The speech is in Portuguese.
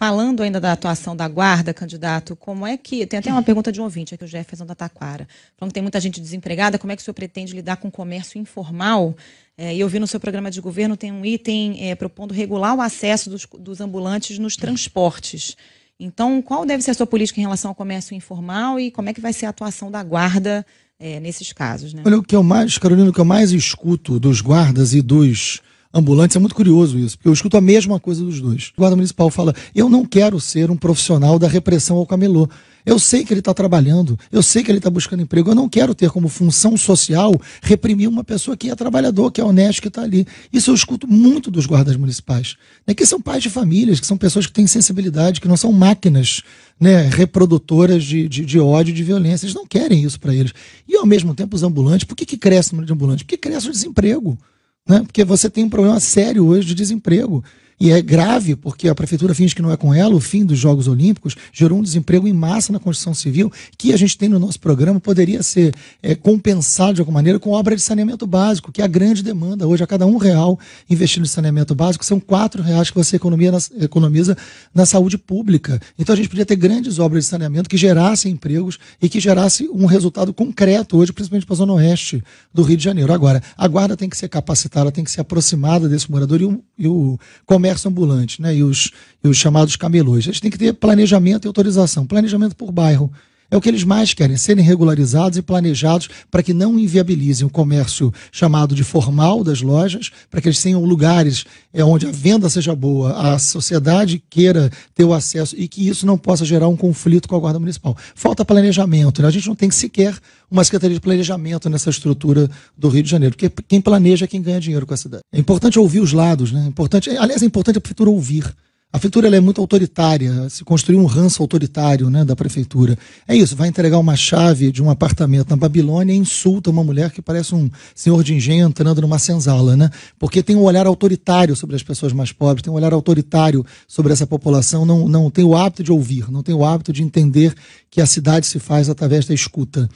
Falando ainda da atuação da guarda, candidato, como é que. Tem até uma pergunta de um ouvinte aqui, o Jefferson da Taquara, falando que tem muita gente desempregada, como é que o senhor pretende lidar com o comércio informal? É, eu vi no seu programa de governo tem um item é, propondo regular o acesso dos, dos, ambulantes nos transportes. Então, qual deve ser a sua política em relação ao comércio informal e como é que vai ser a atuação da guarda é, nesses casos? Né? Olha, o que eu mais, Carolina, o que eu mais escuto dos guardas e dos ambulantes. É muito curioso isso, porque eu escuto a mesma coisa dos dois. O guarda municipal fala: eu não quero ser um profissional da repressão ao camelô. Eu sei que ele está trabalhando, eu sei que ele está buscando emprego, eu não quero ter como função social reprimir uma pessoa que é trabalhador, que é honesto, que está ali. Isso eu escuto muito dos guardas municipais, né, que são pais de famílias, que são pessoas que têm sensibilidade, que não são máquinas né, reprodutoras de, de, de ódio, de violência. Eles não querem isso para eles. E ao mesmo tempo os ambulantes, por que, que cresce o número de ambulantes? Porque cresce o desemprego. Né? Porque você tem um problema sério hoje de desemprego. E é grave porque a prefeitura finge que não é com ela, o fim dos Jogos Olímpicos gerou um desemprego em massa na construção civil, que a gente tem no nosso programa, poderia ser é, compensado de alguma maneira com obra de saneamento básico, que é a grande demanda hoje. A cada um real investido em saneamento básico, são quatro reais que você economia na, economiza na saúde pública. Então a gente podia ter grandes obras de saneamento que gerassem empregos e que gerasse um resultado concreto hoje, principalmente para a Zona Oeste do Rio de Janeiro. Agora, a guarda tem que ser capacitada, tem que ser aproximada desse morador e o, e o comércio comércio ambulante né, e, os, e os chamados camelões. A gente tem que ter planejamento e autorização. Planejamento por bairro, é o que eles mais querem, serem regularizados e planejados para que não inviabilizem o comércio chamado de formal das lojas, para que eles tenham lugares é, onde a venda seja boa, a sociedade queira ter o acesso e que isso não possa gerar um conflito com a Guarda Municipal. Falta planejamento, né? a gente não tem sequer uma Secretaria de Planejamento nessa estrutura do Rio de Janeiro, porque quem planeja é quem ganha dinheiro com a cidade. É importante ouvir os lados, né? É importante, aliás, é importante a prefeitura ouvir. A prefeitura é muito autoritária, se construiu um ranço autoritário né, da prefeitura. É isso, vai entregar uma chave de um apartamento na Babilônia e insulta uma mulher que parece um senhor de engenho entrando numa senzala, né? Porque tem um olhar autoritário sobre as pessoas mais pobres, tem um olhar autoritário sobre essa população, não, não tem o hábito de ouvir, não tem o hábito de entender que a cidade se faz através da escuta.